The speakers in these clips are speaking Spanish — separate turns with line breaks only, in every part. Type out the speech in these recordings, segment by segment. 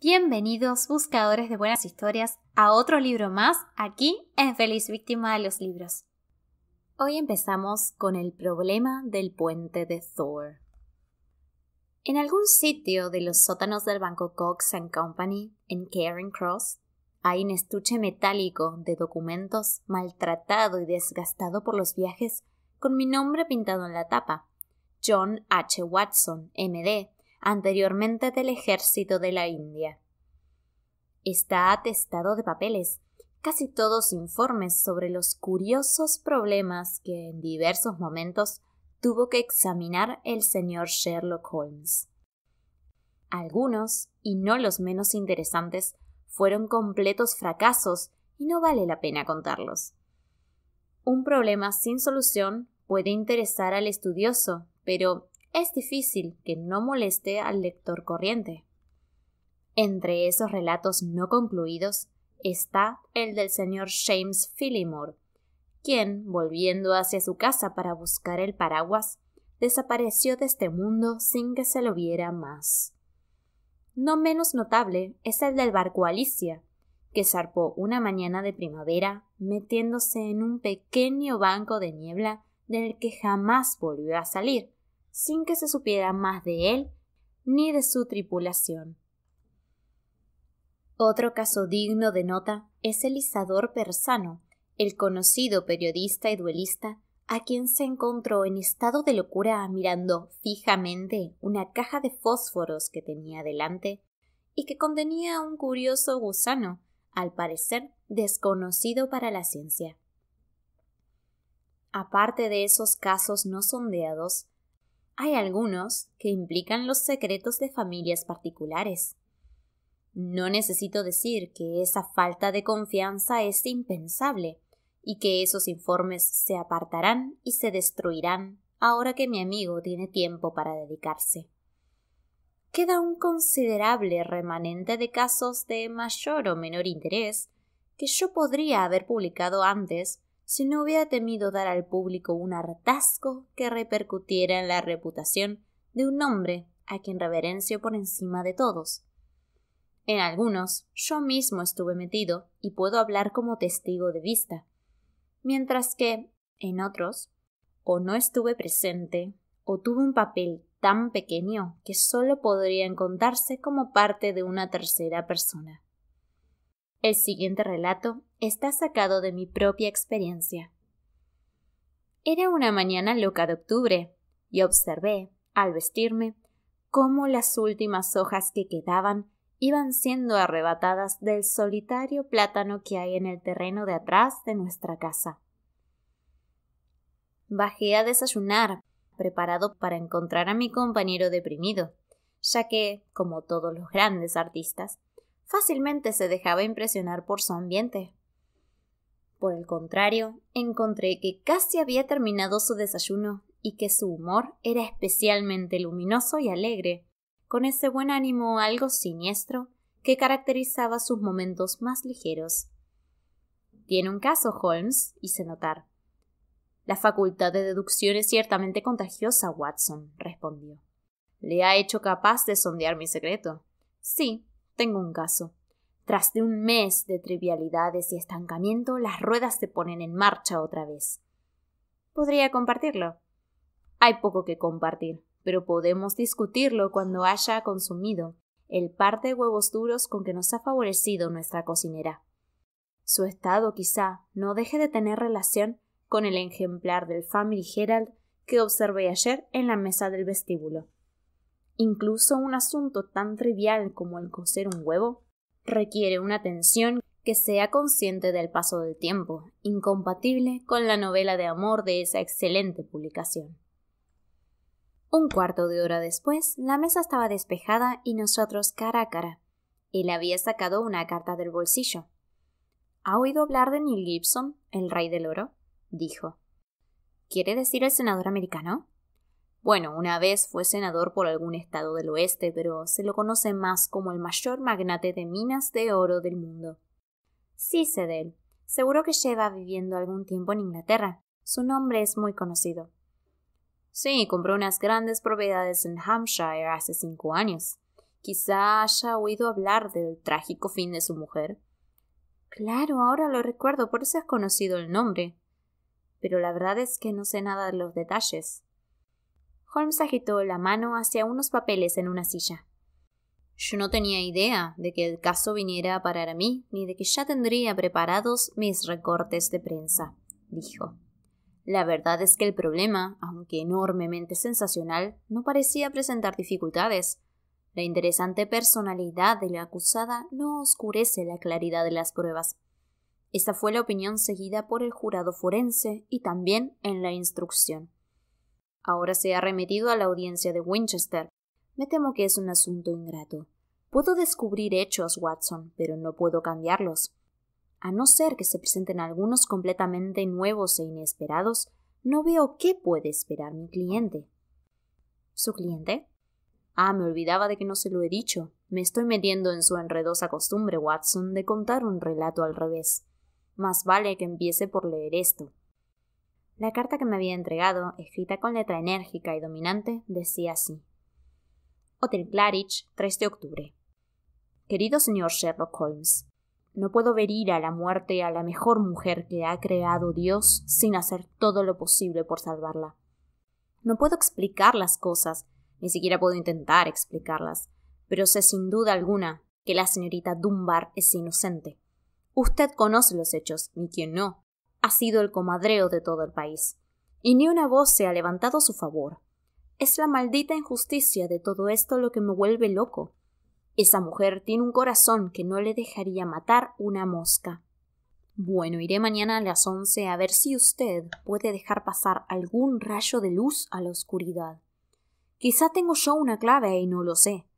Bienvenidos buscadores de buenas historias a otro libro más aquí en Feliz Víctima de los Libros. Hoy empezamos con el problema del puente de Thor. En algún sitio de los sótanos del banco Cox ⁇ Company, en Caring Cross, hay un estuche metálico de documentos maltratado y desgastado por los viajes con mi nombre pintado en la tapa, John H. Watson, MD, anteriormente del ejército de la India. Está atestado de papeles, casi todos informes sobre los curiosos problemas que en diversos momentos tuvo que examinar el señor Sherlock Holmes. Algunos, y no los menos interesantes, fueron completos fracasos y no vale la pena contarlos. Un problema sin solución puede interesar al estudioso, pero es difícil que no moleste al lector corriente. Entre esos relatos no concluidos está el del señor James Fillimore, quien, volviendo hacia su casa para buscar el paraguas, desapareció de este mundo sin que se lo viera más. No menos notable es el del barco Alicia, que zarpó una mañana de primavera metiéndose en un pequeño banco de niebla del que jamás volvió a salir, sin que se supiera más de él ni de su tripulación. Otro caso digno de nota es el Isador Persano, el conocido periodista y duelista a quien se encontró en estado de locura mirando fijamente una caja de fósforos que tenía delante y que contenía un curioso gusano, al parecer desconocido para la ciencia. Aparte de esos casos no sondeados, hay algunos que implican los secretos de familias particulares. No necesito decir que esa falta de confianza es impensable y que esos informes se apartarán y se destruirán ahora que mi amigo tiene tiempo para dedicarse. Queda un considerable remanente de casos de mayor o menor interés que yo podría haber publicado antes si no hubiera temido dar al público un hartazgo que repercutiera en la reputación de un hombre a quien reverencio por encima de todos. En algunos yo mismo estuve metido y puedo hablar como testigo de vista, mientras que en otros o no estuve presente o tuve un papel tan pequeño que solo podría encontrarse como parte de una tercera persona. El siguiente relato está sacado de mi propia experiencia. Era una mañana loca de octubre, y observé, al vestirme, cómo las últimas hojas que quedaban iban siendo arrebatadas del solitario plátano que hay en el terreno de atrás de nuestra casa. Bajé a desayunar, preparado para encontrar a mi compañero deprimido, ya que, como todos los grandes artistas, fácilmente se dejaba impresionar por su ambiente. Por el contrario, encontré que casi había terminado su desayuno y que su humor era especialmente luminoso y alegre, con ese buen ánimo algo siniestro que caracterizaba sus momentos más ligeros. Tiene un caso, Holmes, hice notar. La facultad de deducción es ciertamente contagiosa, Watson, respondió. Le ha hecho capaz de sondear mi secreto. Sí, tengo un caso. Tras de un mes de trivialidades y estancamiento, las ruedas se ponen en marcha otra vez. Podría compartirlo. Hay poco que compartir, pero podemos discutirlo cuando haya consumido el par de huevos duros con que nos ha favorecido nuestra cocinera. Su estado quizá no deje de tener relación con el ejemplar del Family Herald que observé ayer en la mesa del vestíbulo. Incluso un asunto tan trivial como el coser un huevo requiere una atención que sea consciente del paso del tiempo, incompatible con la novela de amor de esa excelente publicación. Un cuarto de hora después, la mesa estaba despejada y nosotros cara a cara. Él había sacado una carta del bolsillo. ¿Ha oído hablar de Neil Gibson, el rey del oro? dijo. ¿Quiere decir el senador americano? Bueno, una vez fue senador por algún estado del oeste, pero se lo conoce más como el mayor magnate de minas de oro del mundo. Sí sé de él. Seguro que lleva viviendo algún tiempo en Inglaterra. Su nombre es muy conocido. Sí, compró unas grandes propiedades en Hampshire hace cinco años. Quizá haya oído hablar del trágico fin de su mujer. Claro, ahora lo recuerdo, por eso has conocido el nombre. Pero la verdad es que no sé nada de los detalles. Holmes agitó la mano hacia unos papeles en una silla. Yo no tenía idea de que el caso viniera a parar a mí, ni de que ya tendría preparados mis recortes de prensa, dijo. La verdad es que el problema, aunque enormemente sensacional, no parecía presentar dificultades. La interesante personalidad de la acusada no oscurece la claridad de las pruebas. Esa fue la opinión seguida por el jurado forense y también en la instrucción. Ahora se ha remitido a la audiencia de Winchester. Me temo que es un asunto ingrato. Puedo descubrir hechos, Watson, pero no puedo cambiarlos. A no ser que se presenten algunos completamente nuevos e inesperados, no veo qué puede esperar mi cliente. ¿Su cliente? Ah, me olvidaba de que no se lo he dicho. Me estoy metiendo en su enredosa costumbre, Watson, de contar un relato al revés. Más vale que empiece por leer esto. La carta que me había entregado, escrita con letra enérgica y dominante, decía así. Hotel Claridge, 3 de octubre. Querido señor Sherlock Holmes, no puedo ver ir a la muerte a la mejor mujer que ha creado Dios sin hacer todo lo posible por salvarla. No puedo explicar las cosas, ni siquiera puedo intentar explicarlas, pero sé sin duda alguna que la señorita Dunbar es inocente. Usted conoce los hechos, ni quien no ha sido el comadreo de todo el país, y ni una voz se ha levantado a su favor. Es la maldita injusticia de todo esto lo que me vuelve loco. Esa mujer tiene un corazón que no le dejaría matar una mosca. Bueno, iré mañana a las once a ver si usted puede dejar pasar algún rayo de luz a la oscuridad. Quizá tengo yo una clave y no lo sé.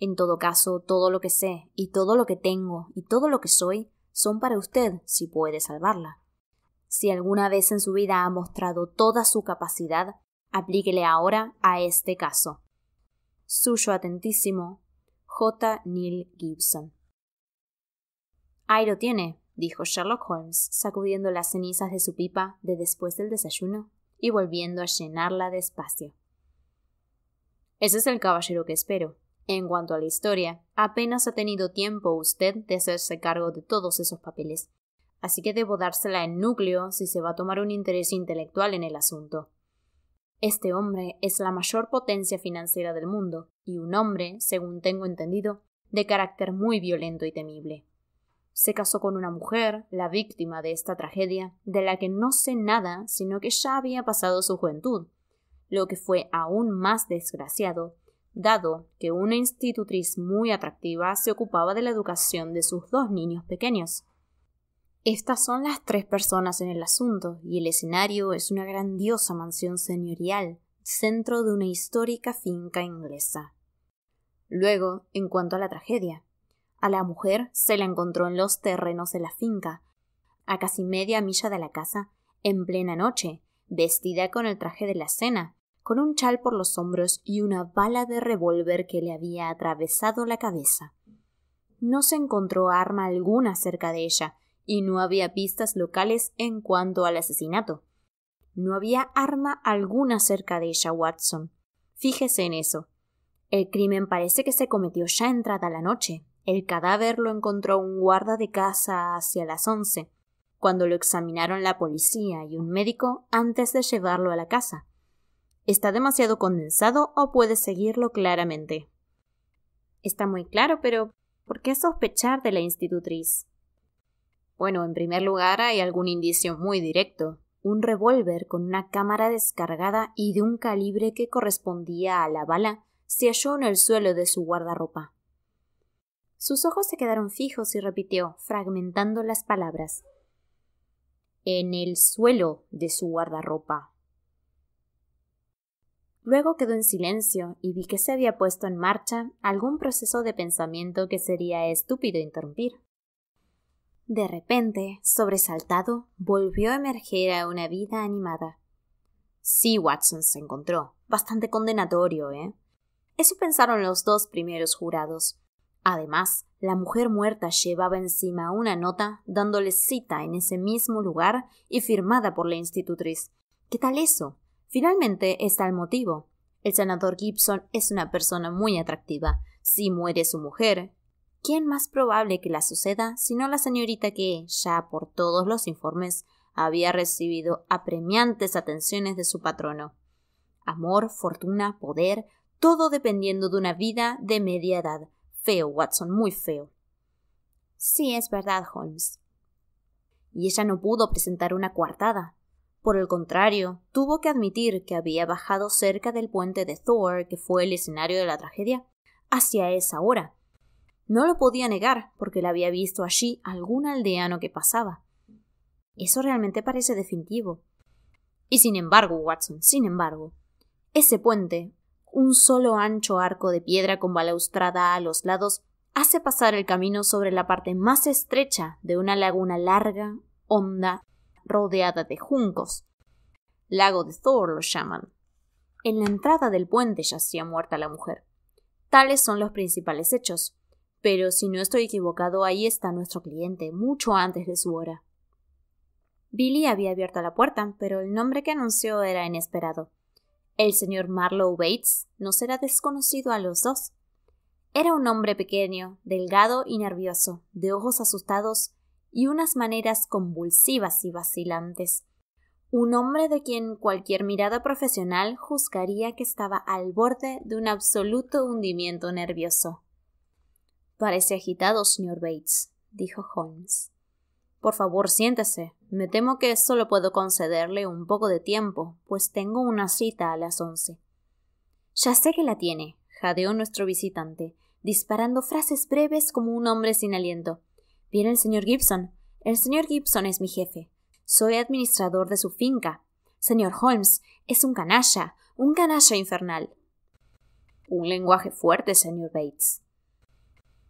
En todo caso, todo lo que sé, y todo lo que tengo, y todo lo que soy, son para usted si puede salvarla. Si alguna vez en su vida ha mostrado toda su capacidad, aplíquele ahora a este caso. Suyo atentísimo, J. Neil Gibson. Ahí lo tiene, dijo Sherlock Holmes, sacudiendo las cenizas de su pipa de después del desayuno y volviendo a llenarla despacio. Ese es el caballero que espero. En cuanto a la historia, apenas ha tenido tiempo usted de hacerse cargo de todos esos papeles, así que debo dársela en núcleo si se va a tomar un interés intelectual en el asunto. Este hombre es la mayor potencia financiera del mundo, y un hombre, según tengo entendido, de carácter muy violento y temible. Se casó con una mujer, la víctima de esta tragedia, de la que no sé nada, sino que ya había pasado su juventud, lo que fue aún más desgraciado, dado que una institutriz muy atractiva se ocupaba de la educación de sus dos niños pequeños. Estas son las tres personas en el asunto, y el escenario es una grandiosa mansión señorial, centro de una histórica finca inglesa. Luego, en cuanto a la tragedia, a la mujer se la encontró en los terrenos de la finca, a casi media milla de la casa, en plena noche, vestida con el traje de la cena, con un chal por los hombros y una bala de revólver que le había atravesado la cabeza. No se encontró arma alguna cerca de ella, y no había pistas locales en cuanto al asesinato. No había arma alguna cerca de ella, Watson. Fíjese en eso. El crimen parece que se cometió ya entrada la noche. El cadáver lo encontró un guarda de casa hacia las once, cuando lo examinaron la policía y un médico antes de llevarlo a la casa. ¿Está demasiado condensado o puede seguirlo claramente? Está muy claro, pero ¿por qué sospechar de la institutriz? Bueno, en primer lugar hay algún indicio muy directo. Un revólver con una cámara descargada y de un calibre que correspondía a la bala se halló en el suelo de su guardarropa. Sus ojos se quedaron fijos y repitió, fragmentando las palabras. En el suelo de su guardarropa. Luego quedó en silencio y vi que se había puesto en marcha algún proceso de pensamiento que sería estúpido interrumpir. De repente, sobresaltado, volvió a emerger a una vida animada. Sí, Watson se encontró. Bastante condenatorio, ¿eh? Eso pensaron los dos primeros jurados. Además, la mujer muerta llevaba encima una nota dándole cita en ese mismo lugar y firmada por la institutriz. ¿Qué tal eso? Finalmente está el motivo. El senador Gibson es una persona muy atractiva. Si muere su mujer, ¿quién más probable que la suceda sino la señorita que, ya por todos los informes, había recibido apremiantes atenciones de su patrono? Amor, fortuna, poder, todo dependiendo de una vida de media edad. Feo, Watson, muy feo. Sí, es verdad, Holmes. Y ella no pudo presentar una coartada. Por el contrario, tuvo que admitir que había bajado cerca del puente de Thor, que fue el escenario de la tragedia, hacia esa hora, no lo podía negar, porque la había visto allí algún aldeano que pasaba. Eso realmente parece definitivo. Y sin embargo, Watson, sin embargo, ese puente, un solo ancho arco de piedra con balaustrada a los lados, hace pasar el camino sobre la parte más estrecha de una laguna larga, honda, rodeada de juncos. Lago de Thor lo llaman. En la entrada del puente yacía muerta la mujer. Tales son los principales hechos pero si no estoy equivocado, ahí está nuestro cliente, mucho antes de su hora. Billy había abierto la puerta, pero el nombre que anunció era inesperado. El señor Marlowe Bates no será desconocido a los dos. Era un hombre pequeño, delgado y nervioso, de ojos asustados y unas maneras convulsivas y vacilantes. Un hombre de quien cualquier mirada profesional juzgaría que estaba al borde de un absoluto hundimiento nervioso. Parece agitado, señor Bates, dijo Holmes. Por favor, siéntese. Me temo que solo puedo concederle un poco de tiempo, pues tengo una cita a las once. Ya sé que la tiene, jadeó nuestro visitante, disparando frases breves como un hombre sin aliento. Viene el señor Gibson. El señor Gibson es mi jefe. Soy administrador de su finca. Señor Holmes, es un canalla, un canalla infernal. Un lenguaje fuerte, señor Bates,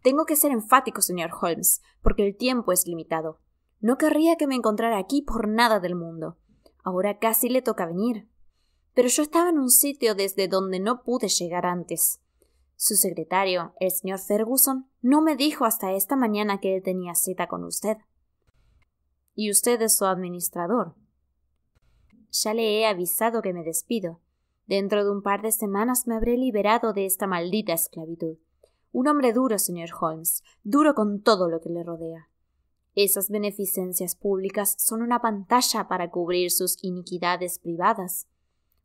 tengo que ser enfático, señor Holmes, porque el tiempo es limitado. No querría que me encontrara aquí por nada del mundo. Ahora casi le toca venir. Pero yo estaba en un sitio desde donde no pude llegar antes. Su secretario, el señor Ferguson, no me dijo hasta esta mañana que él tenía cita con usted. Y usted es su administrador. Ya le he avisado que me despido. Dentro de un par de semanas me habré liberado de esta maldita esclavitud. Un hombre duro, señor Holmes, duro con todo lo que le rodea. Esas beneficencias públicas son una pantalla para cubrir sus iniquidades privadas.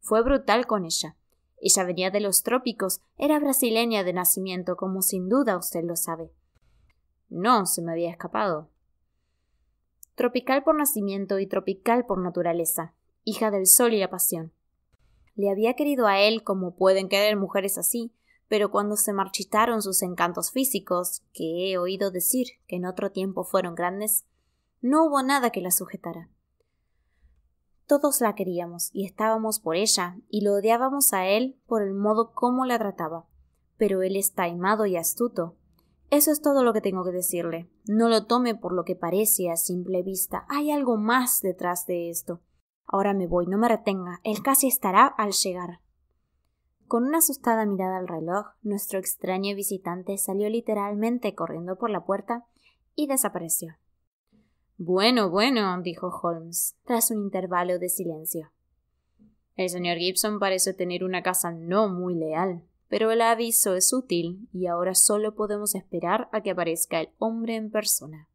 Fue brutal con ella. Ella venía de los trópicos, era brasileña de nacimiento, como sin duda usted lo sabe. No, se me había escapado. Tropical por nacimiento y tropical por naturaleza, hija del sol y la pasión. Le había querido a él como pueden querer mujeres así, pero cuando se marchitaron sus encantos físicos, que he oído decir que en otro tiempo fueron grandes, no hubo nada que la sujetara. Todos la queríamos y estábamos por ella, y lo odiábamos a él por el modo como la trataba. Pero él es taimado y astuto. Eso es todo lo que tengo que decirle. No lo tome por lo que parece a simple vista. Hay algo más detrás de esto. Ahora me voy, no me retenga. Él casi estará al llegar. Con una asustada mirada al reloj, nuestro extraño visitante salió literalmente corriendo por la puerta y desapareció. Bueno, bueno, dijo Holmes, tras un intervalo de silencio. El señor Gibson parece tener una casa no muy leal, pero el aviso es útil y ahora solo podemos esperar a que aparezca el hombre en persona.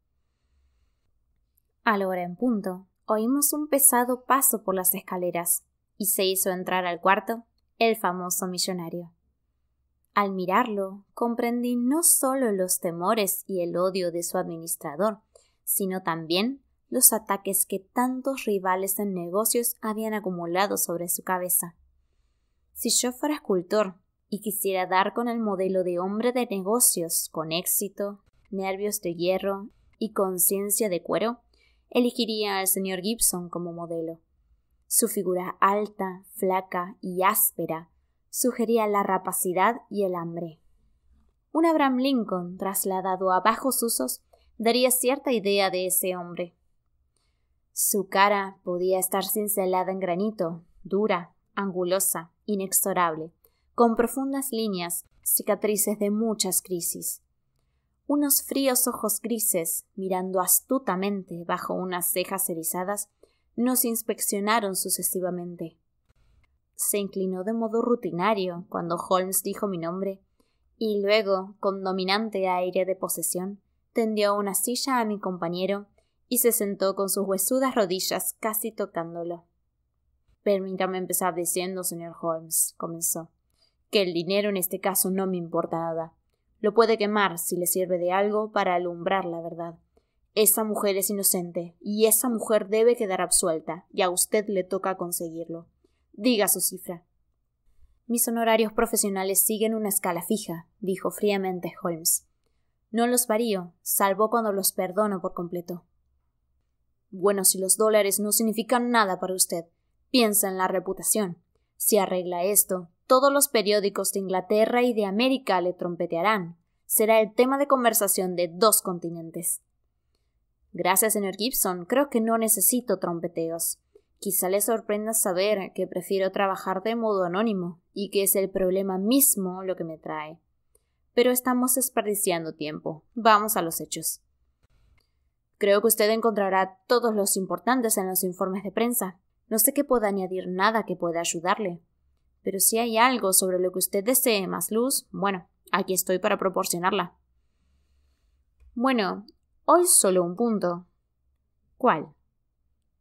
A la hora en punto, oímos un pesado paso por las escaleras y se hizo entrar al cuarto el famoso millonario. Al mirarlo, comprendí no solo los temores y el odio de su administrador, sino también los ataques que tantos rivales en negocios habían acumulado sobre su cabeza. Si yo fuera escultor y quisiera dar con el modelo de hombre de negocios con éxito, nervios de hierro y conciencia de cuero, elegiría al señor Gibson como modelo. Su figura alta, flaca y áspera sugería la rapacidad y el hambre. Un Abraham Lincoln trasladado a bajos usos daría cierta idea de ese hombre. Su cara podía estar cincelada en granito, dura, angulosa, inexorable, con profundas líneas, cicatrices de muchas crisis. Unos fríos ojos grises, mirando astutamente bajo unas cejas erizadas, nos inspeccionaron sucesivamente. Se inclinó de modo rutinario cuando Holmes dijo mi nombre, y luego, con dominante aire de posesión, tendió una silla a mi compañero y se sentó con sus huesudas rodillas casi tocándolo. Permítame empezar diciendo, señor Holmes, comenzó, que el dinero en este caso no me importa nada. Lo puede quemar si le sirve de algo para alumbrar la verdad. Esa mujer es inocente, y esa mujer debe quedar absuelta, y a usted le toca conseguirlo. Diga su cifra. Mis honorarios profesionales siguen una escala fija, dijo fríamente Holmes. No los varío, salvo cuando los perdono por completo. Bueno, si los dólares no significan nada para usted, piensa en la reputación. Si arregla esto, todos los periódicos de Inglaterra y de América le trompetearán. Será el tema de conversación de dos continentes. Gracias, señor Gibson. Creo que no necesito trompeteos. Quizá le sorprenda saber que prefiero trabajar de modo anónimo y que es el problema mismo lo que me trae. Pero estamos desperdiciando tiempo. Vamos a los hechos. Creo que usted encontrará todos los importantes en los informes de prensa. No sé qué pueda añadir nada que pueda ayudarle. Pero si hay algo sobre lo que usted desee más luz, bueno, aquí estoy para proporcionarla. Bueno, Hoy solo un punto. ¿Cuál?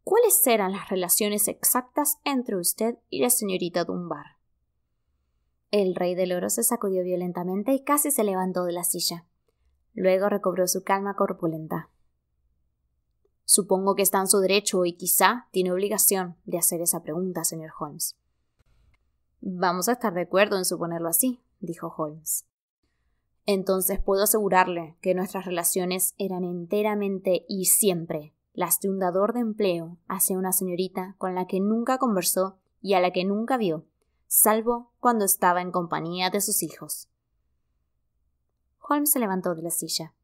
¿Cuáles eran las relaciones exactas entre usted y la señorita Dunbar? El rey del oro se sacudió violentamente y casi se levantó de la silla. Luego recobró su calma corpulenta. Supongo que está en su derecho y quizá tiene obligación de hacer esa pregunta, señor Holmes. Vamos a estar de acuerdo en suponerlo así, dijo Holmes. Entonces puedo asegurarle que nuestras relaciones eran enteramente y siempre las de un dador de empleo hacia una señorita con la que nunca conversó y a la que nunca vio, salvo cuando estaba en compañía de sus hijos. Holmes se levantó de la silla.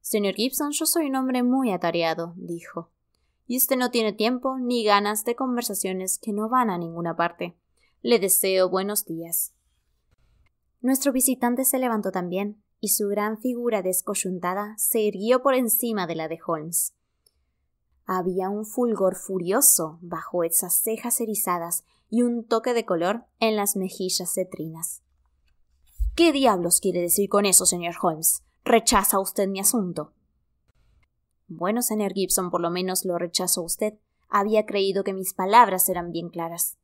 Señor Gibson, yo soy un hombre muy atareado, dijo, y usted no tiene tiempo ni ganas de conversaciones que no van a ninguna parte. Le deseo buenos días. Nuestro visitante se levantó también y su gran figura descoyuntada se irguió por encima de la de Holmes. Había un fulgor furioso bajo esas cejas erizadas y un toque de color en las mejillas cetrinas. ¿Qué diablos quiere decir con eso, señor Holmes? ¿Rechaza usted mi asunto? Bueno, señor Gibson, por lo menos lo rechazó usted. Había creído que mis palabras eran bien claras.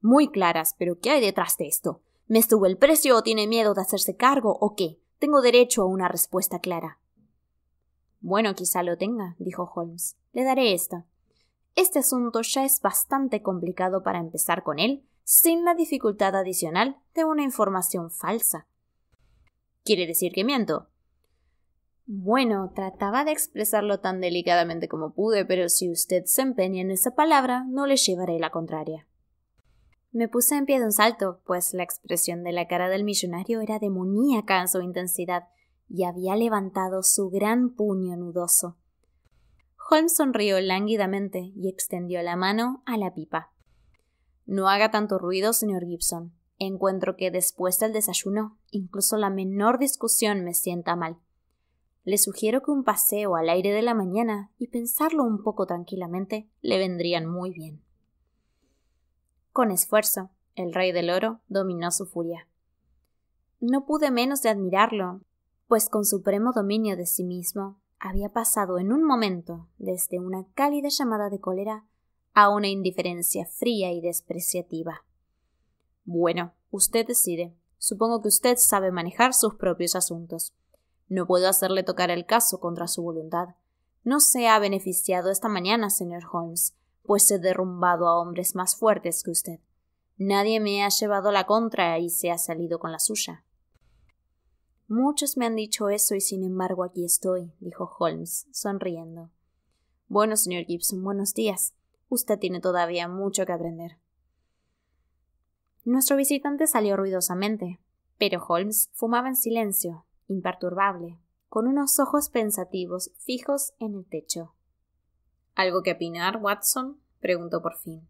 Muy claras, pero ¿qué hay detrás de esto? ¿Me estuvo el precio o tiene miedo de hacerse cargo o qué? Tengo derecho a una respuesta clara. Bueno, quizá lo tenga, dijo Holmes. Le daré esta. Este asunto ya es bastante complicado para empezar con él, sin la dificultad adicional de una información falsa. ¿Quiere decir que miento? Bueno, trataba de expresarlo tan delicadamente como pude, pero si usted se empeña en esa palabra, no le llevaré la contraria. Me puse en pie de un salto, pues la expresión de la cara del millonario era demoníaca en su intensidad y había levantado su gran puño nudoso. Holmes sonrió lánguidamente y extendió la mano a la pipa. No haga tanto ruido, señor Gibson. Encuentro que después del desayuno, incluso la menor discusión me sienta mal. Le sugiero que un paseo al aire de la mañana y pensarlo un poco tranquilamente le vendrían muy bien. Con esfuerzo, el rey del oro dominó su furia. No pude menos de admirarlo, pues con supremo dominio de sí mismo había pasado en un momento desde una cálida llamada de cólera a una indiferencia fría y despreciativa. Bueno, usted decide. Supongo que usted sabe manejar sus propios asuntos. No puedo hacerle tocar el caso contra su voluntad. No se ha beneficiado esta mañana, señor Holmes, pues he derrumbado a hombres más fuertes que usted. Nadie me ha llevado la contra y se ha salido con la suya. Muchos me han dicho eso y sin embargo aquí estoy, dijo Holmes, sonriendo. Bueno, señor Gibson, buenos días. Usted tiene todavía mucho que aprender. Nuestro visitante salió ruidosamente, pero Holmes fumaba en silencio, imperturbable, con unos ojos pensativos fijos en el techo. ¿Algo que opinar, Watson? preguntó por fin.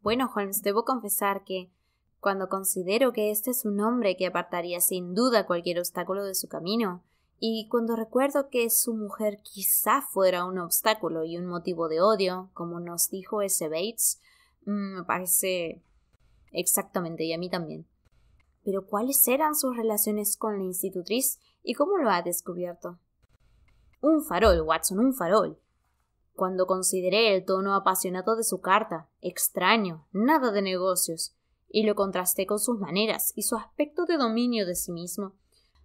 Bueno, Holmes, debo confesar que, cuando considero que este es un hombre que apartaría sin duda cualquier obstáculo de su camino, y cuando recuerdo que su mujer quizá fuera un obstáculo y un motivo de odio, como nos dijo ese Bates, mm, me parece exactamente, y a mí también. Pero ¿cuáles eran sus relaciones con la institutriz y cómo lo ha descubierto? Un farol, Watson, un farol cuando consideré el tono apasionado de su carta, extraño, nada de negocios, y lo contrasté con sus maneras y su aspecto de dominio de sí mismo,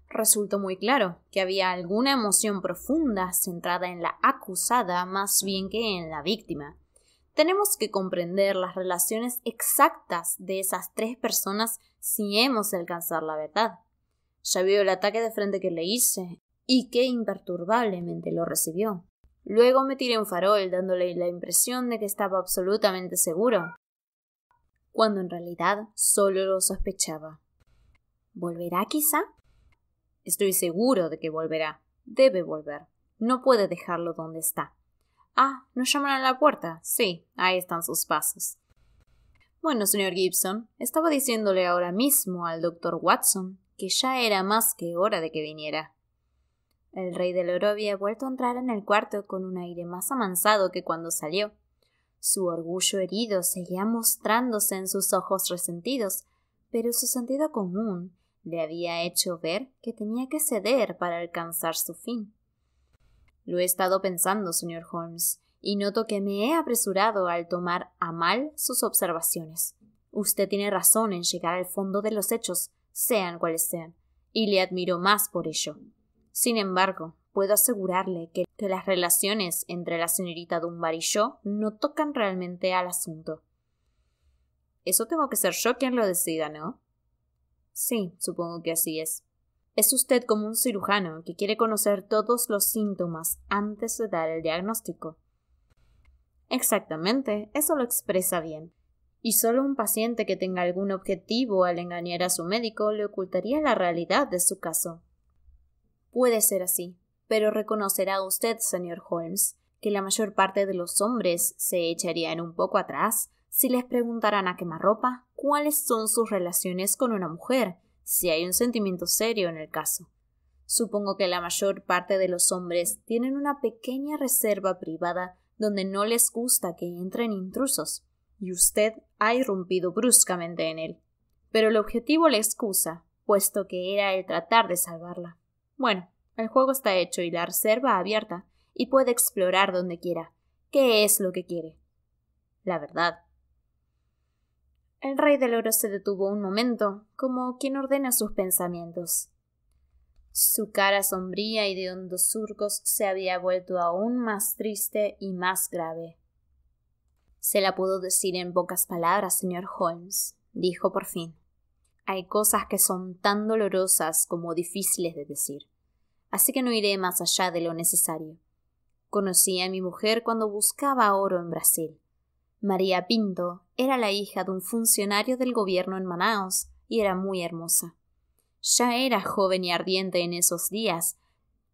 resultó muy claro que había alguna emoción profunda centrada en la acusada más bien que en la víctima. Tenemos que comprender las relaciones exactas de esas tres personas si hemos de alcanzar la verdad. Ya vio el ataque de frente que le hice y qué imperturbablemente lo recibió. Luego me tiré un farol, dándole la impresión de que estaba absolutamente seguro, cuando en realidad solo lo sospechaba. ¿Volverá quizá? Estoy seguro de que volverá. Debe volver. No puede dejarlo donde está. Ah, nos llaman a la puerta. Sí, ahí están sus pasos. Bueno, señor Gibson, estaba diciéndole ahora mismo al doctor Watson que ya era más que hora de que viniera. El rey del oro había vuelto a entrar en el cuarto con un aire más amansado que cuando salió. Su orgullo herido seguía mostrándose en sus ojos resentidos, pero su sentido común le había hecho ver que tenía que ceder para alcanzar su fin. Lo he estado pensando, señor Holmes, y noto que me he apresurado al tomar a mal sus observaciones. Usted tiene razón en llegar al fondo de los hechos, sean cuales sean, y le admiro más por ello. Sin embargo, puedo asegurarle que, las relaciones entre la señorita Dunbar y yo no tocan realmente al asunto. Eso tengo que ser yo quien lo decida, ¿no? Sí, supongo que así es. Es usted como un cirujano que quiere conocer todos los síntomas antes de dar el diagnóstico. Exactamente, eso lo expresa bien. Y solo un paciente que tenga algún objetivo al engañar a su médico le ocultaría la realidad de su caso. Puede ser así, pero reconocerá usted, señor Holmes, que la mayor parte de los hombres se echarían un poco atrás si les preguntaran a quemarropa cuáles son sus relaciones con una mujer, si hay un sentimiento serio en el caso. Supongo que la mayor parte de los hombres tienen una pequeña reserva privada donde no les gusta que entren intrusos, y usted ha irrumpido bruscamente en él. Pero el objetivo le excusa, puesto que era el tratar de salvarla. Bueno, el juego está hecho y la reserva abierta, y puede explorar donde quiera. ¿Qué es lo que quiere? La verdad. El rey del oro se detuvo un momento, como quien ordena sus pensamientos. Su cara sombría y de hondos surcos se había vuelto aún más triste y más grave. Se la puedo decir en pocas palabras, señor Holmes, dijo por fin. Hay cosas que son tan dolorosas como difíciles de decir así que no iré más allá de lo necesario. Conocí a mi mujer cuando buscaba oro en Brasil. María Pinto era la hija de un funcionario del gobierno en Manaos y era muy hermosa. Ya era joven y ardiente en esos días,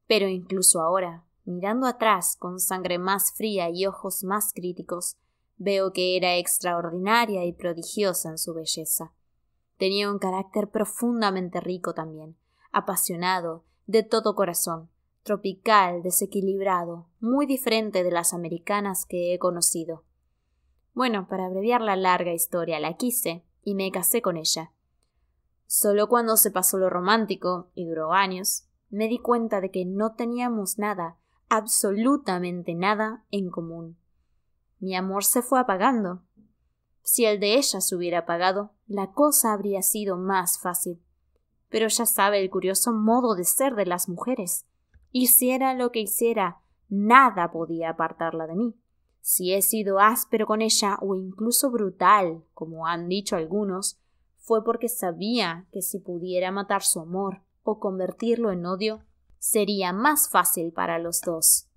pero incluso ahora, mirando atrás con sangre más fría y ojos más críticos, veo que era extraordinaria y prodigiosa en su belleza. Tenía un carácter profundamente rico también, apasionado de todo corazón, tropical, desequilibrado, muy diferente de las americanas que he conocido. Bueno, para abreviar la larga historia, la quise y me casé con ella. Solo cuando se pasó lo romántico, y duró años, me di cuenta de que no teníamos nada, absolutamente nada, en común. Mi amor se fue apagando. Si el de ella se hubiera apagado, la cosa habría sido más fácil pero ya sabe el curioso modo de ser de las mujeres. Hiciera lo que hiciera, nada podía apartarla de mí. Si he sido áspero con ella o incluso brutal, como han dicho algunos, fue porque sabía que si pudiera matar su amor o convertirlo en odio, sería más fácil para los dos.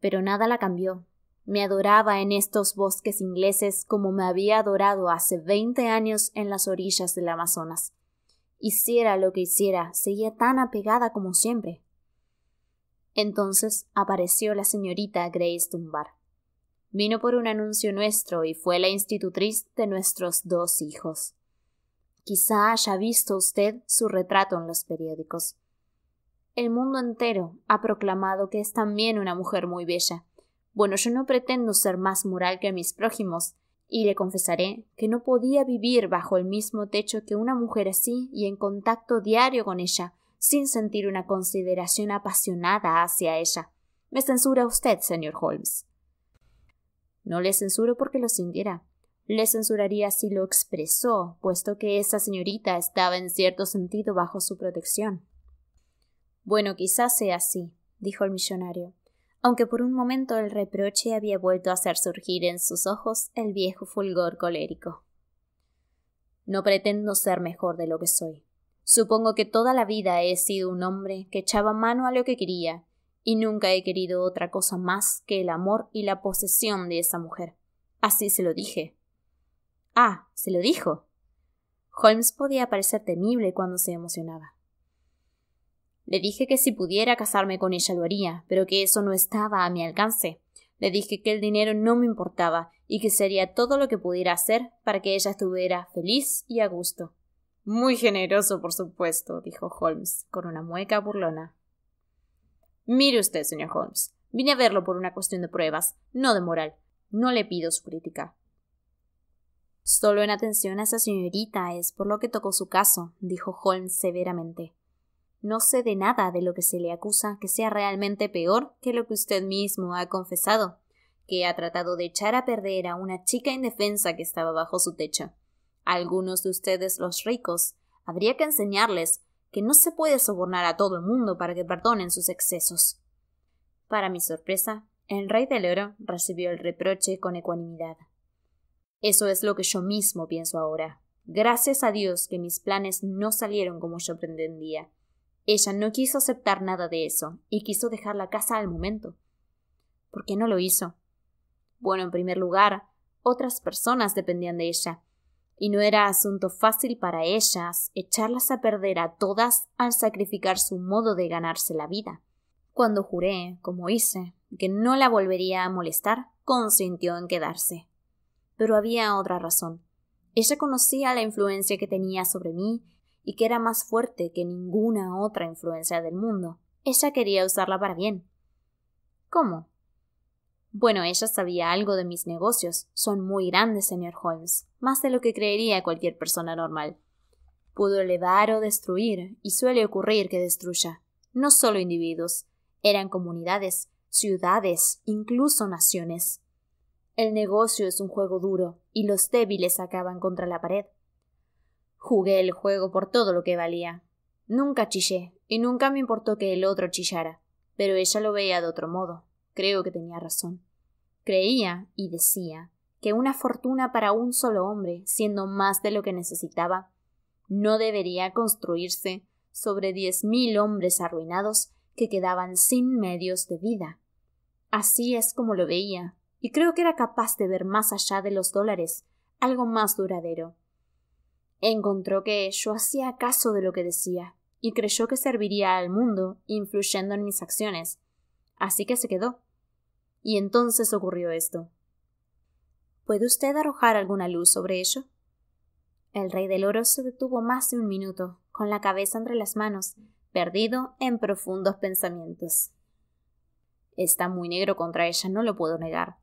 Pero nada la cambió. Me adoraba en estos bosques ingleses como me había adorado hace veinte años en las orillas del Amazonas. Hiciera lo que hiciera, seguía tan apegada como siempre. Entonces apareció la señorita Grace Dunbar. Vino por un anuncio nuestro y fue la institutriz de nuestros dos hijos. Quizá haya visto usted su retrato en los periódicos. El mundo entero ha proclamado que es también una mujer muy bella. Bueno, yo no pretendo ser más moral que mis prójimos, y le confesaré que no podía vivir bajo el mismo techo que una mujer así y en contacto diario con ella, sin sentir una consideración apasionada hacia ella. Me censura usted, señor Holmes. No le censuro porque lo sintiera. Le censuraría si lo expresó, puesto que esa señorita estaba en cierto sentido bajo su protección. Bueno, quizás sea así, dijo el millonario aunque por un momento el reproche había vuelto a hacer surgir en sus ojos el viejo fulgor colérico. No pretendo ser mejor de lo que soy. Supongo que toda la vida he sido un hombre que echaba mano a lo que quería, y nunca he querido otra cosa más que el amor y la posesión de esa mujer. Así se lo dije. Ah, se lo dijo. Holmes podía parecer temible cuando se emocionaba. Le dije que si pudiera casarme con ella lo haría, pero que eso no estaba a mi alcance. Le dije que el dinero no me importaba y que sería todo lo que pudiera hacer para que ella estuviera feliz y a gusto. Muy generoso, por supuesto, dijo Holmes, con una mueca burlona. Mire usted, señor Holmes, vine a verlo por una cuestión de pruebas, no de moral. No le pido su crítica. Solo en atención a esa señorita es por lo que tocó su caso, dijo Holmes severamente no sé de nada de lo que se le acusa que sea realmente peor que lo que usted mismo ha confesado, que ha tratado de echar a perder a una chica indefensa que estaba bajo su techo. algunos de ustedes los ricos habría que enseñarles que no se puede sobornar a todo el mundo para que perdonen sus excesos. Para mi sorpresa, el rey del oro recibió el reproche con ecuanimidad. Eso es lo que yo mismo pienso ahora. Gracias a Dios que mis planes no salieron como yo pretendía ella no quiso aceptar nada de eso y quiso dejar la casa al momento. ¿Por qué no lo hizo? Bueno, en primer lugar, otras personas dependían de ella, y no era asunto fácil para ellas echarlas a perder a todas al sacrificar su modo de ganarse la vida. Cuando juré, como hice, que no la volvería a molestar, consintió en quedarse. Pero había otra razón. Ella conocía la influencia que tenía sobre mí y que era más fuerte que ninguna otra influencia del mundo. Ella quería usarla para bien. ¿Cómo? Bueno, ella sabía algo de mis negocios. Son muy grandes, señor Holmes, más de lo que creería cualquier persona normal. Pudo elevar o destruir, y suele ocurrir que destruya. No solo individuos, eran comunidades, ciudades, incluso naciones. El negocio es un juego duro, y los débiles acaban contra la pared. Jugué el juego por todo lo que valía. Nunca chillé, y nunca me importó que el otro chillara, pero ella lo veía de otro modo. Creo que tenía razón. Creía, y decía, que una fortuna para un solo hombre, siendo más de lo que necesitaba, no debería construirse sobre diez mil hombres arruinados que quedaban sin medios de vida. Así es como lo veía, y creo que era capaz de ver más allá de los dólares, algo más duradero. Encontró que yo hacía caso de lo que decía, y creyó que serviría al mundo, influyendo en mis acciones. Así que se quedó. Y entonces ocurrió esto. ¿Puede usted arrojar alguna luz sobre ello? El rey del oro se detuvo más de un minuto, con la cabeza entre las manos, perdido en profundos pensamientos. Está muy negro contra ella, no lo puedo negar.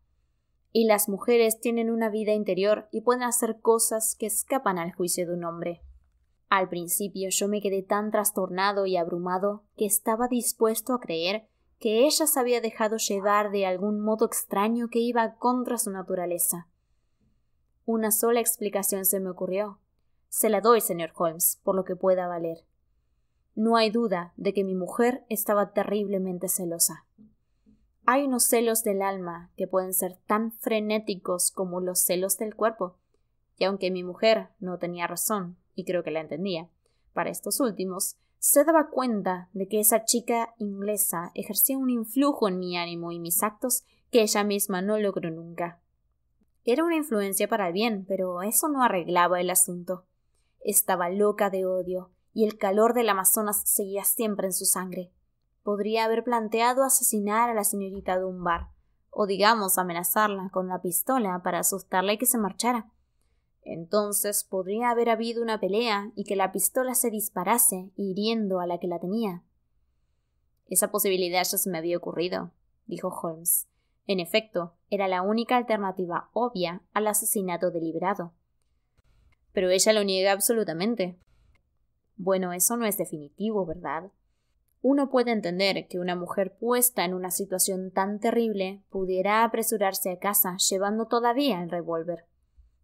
Y las mujeres tienen una vida interior y pueden hacer cosas que escapan al juicio de un hombre. Al principio yo me quedé tan trastornado y abrumado que estaba dispuesto a creer que ella se había dejado llevar de algún modo extraño que iba contra su naturaleza. Una sola explicación se me ocurrió. Se la doy, señor Holmes, por lo que pueda valer. No hay duda de que mi mujer estaba terriblemente celosa. Hay unos celos del alma que pueden ser tan frenéticos como los celos del cuerpo. Y aunque mi mujer no tenía razón, y creo que la entendía, para estos últimos, se daba cuenta de que esa chica inglesa ejercía un influjo en mi ánimo y mis actos que ella misma no logró nunca. Era una influencia para el bien, pero eso no arreglaba el asunto. Estaba loca de odio, y el calor del Amazonas seguía siempre en su sangre podría haber planteado asesinar a la señorita Dunbar, o digamos amenazarla con la pistola para asustarla y que se marchara. Entonces podría haber habido una pelea y que la pistola se disparase, hiriendo a la que la tenía. Esa posibilidad ya se me había ocurrido, dijo Holmes. En efecto, era la única alternativa obvia al asesinato deliberado. Pero ella lo niega absolutamente. Bueno, eso no es definitivo, ¿verdad? Uno puede entender que una mujer puesta en una situación tan terrible pudiera apresurarse a casa llevando todavía el revólver.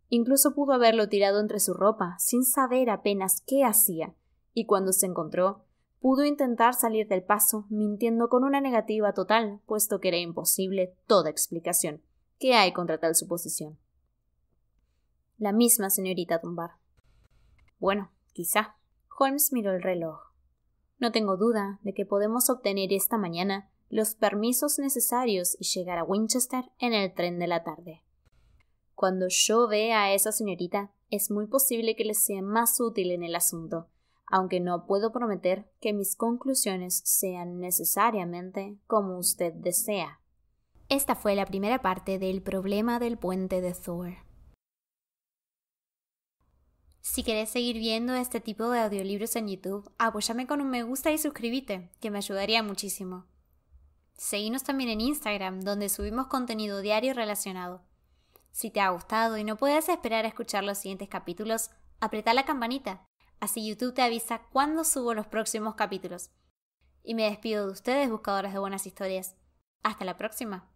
Incluso pudo haberlo tirado entre su ropa, sin saber apenas qué hacía, y cuando se encontró, pudo intentar salir del paso, mintiendo con una negativa total, puesto que era imposible toda explicación. ¿Qué hay contra tal suposición? La misma señorita Dunbar. Bueno, quizá. Holmes miró el reloj. No tengo duda de que podemos obtener esta mañana los permisos necesarios y llegar a Winchester en el tren de la tarde. Cuando yo vea a esa señorita, es muy posible que le sea más útil en el asunto, aunque no puedo prometer que mis conclusiones sean necesariamente como usted desea. Esta fue la primera parte del problema del puente de Thor. Si querés seguir viendo este tipo de audiolibros en YouTube, apóyame con un me gusta y suscríbete, que me ayudaría muchísimo. Seguinos también en Instagram, donde subimos contenido diario relacionado. Si te ha gustado y no puedes esperar a escuchar los siguientes capítulos, apretá la campanita, así YouTube te avisa cuando subo los próximos capítulos. Y me despido de ustedes, buscadores de buenas historias. Hasta la próxima.